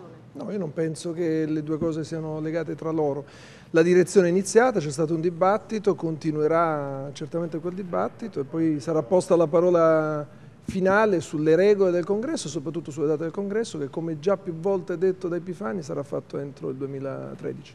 direzione? No, io non penso che le due cose siano legate tra loro. La direzione è iniziata, c'è stato un dibattito, continuerà certamente quel dibattito e poi sarà posta la parola finale sulle regole del congresso, soprattutto sulle date del congresso che come già più volte detto da Epifani sarà fatto entro il 2013.